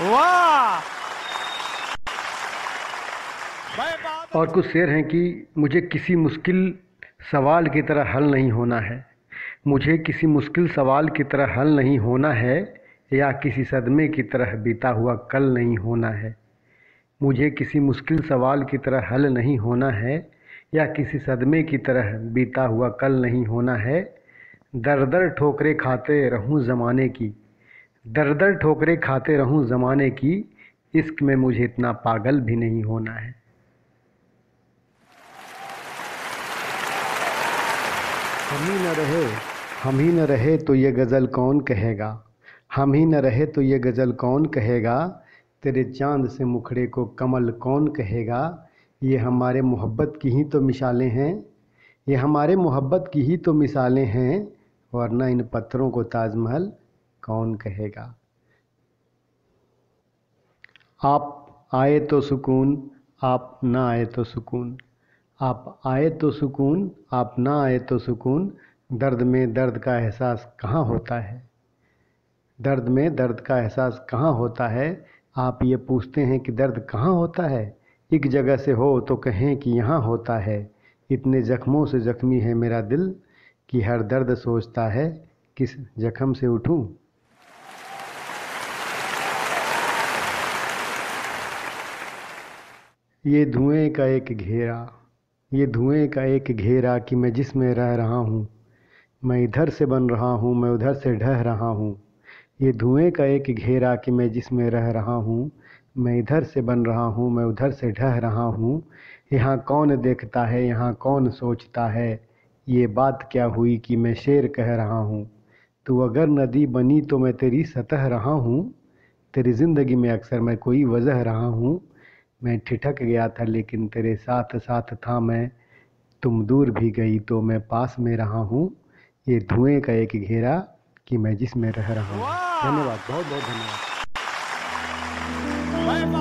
वाह और कुछ शेर हैं कि मुझे किसी मुश्किल सवाल की तरह हल नहीं होना है मुझे किसी मुश्किल सवाल की तरह हल नहीं होना है या किसी सदमे की तरह बीता हुआ कल नहीं होना है मुझे किसी मुश्किल सवाल की तरह हल नहीं होना है या किसी सदमे की तरह बीता हुआ कल नहीं होना है दर दर ठोकरे खाते रहूं ज़माने की दर दर ठोकरे खाते रहूं ज़माने की इश्क में मुझे इतना पागल भी नहीं होना है हम ही न रहे हम ही न रहे तो ये गज़ल कौन कहेगा हम ही न रहे तो ये गज़ल कौन कहेगा तेरे चांद से मुखड़े को कमल कौन कहेगा ये हमारे मोहब्बत की ही तो मिसालें हैं ये हमारे मोहब्बत की ही तो मिसालें हैं वरना इन पत्थरों को ताजमहल कौन कहेगा आप आए तो सुकून आप ना आए तो सुकून आप आए तो सुकून आप ना आए तो सुकून दर्द में दर्द का एहसास कहाँ होता है दर्द में दर्द का एहसास कहाँ होता है आप ये पूछते हैं कि दर्द कहाँ होता है एक जगह से हो तो कहें कि यहाँ होता है इतने ज़ख्मों से ज़ख्मी है मेरा दिल कि हर दर्द सोचता है किस जख्म से उठूं ये धुएं का एक घेरा ये धुएं का एक घेरा कि मैं जिसमें रह रहा हूँ मैं इधर से बन रहा हूँ मैं उधर से ढह रहा हूँ ये धुएं का एक घेरा कि मैं जिसमें रह रहा हूँ मैं इधर से बन रहा हूँ मैं उधर से ढह रहा हूँ यहाँ कौन देखता है यहाँ कौन सोचता है ये बात क्या हुई कि मैं शेर कह रहा हूँ तो अगर नदी बनी तो मैं तेरी सतह रहा हूँ तेरी ज़िंदगी में अक्सर मैं कोई वजह रहा हूँ मैं ठिठक गया था लेकिन तेरे साथ साथ था मैं तुम दूर भी गई तो मैं पास में रहा हूँ ये धुएं का एक घेरा कि मैं जिसमें रह रहा हूँ धन्यवाद बहुत बहुत धन्यवाद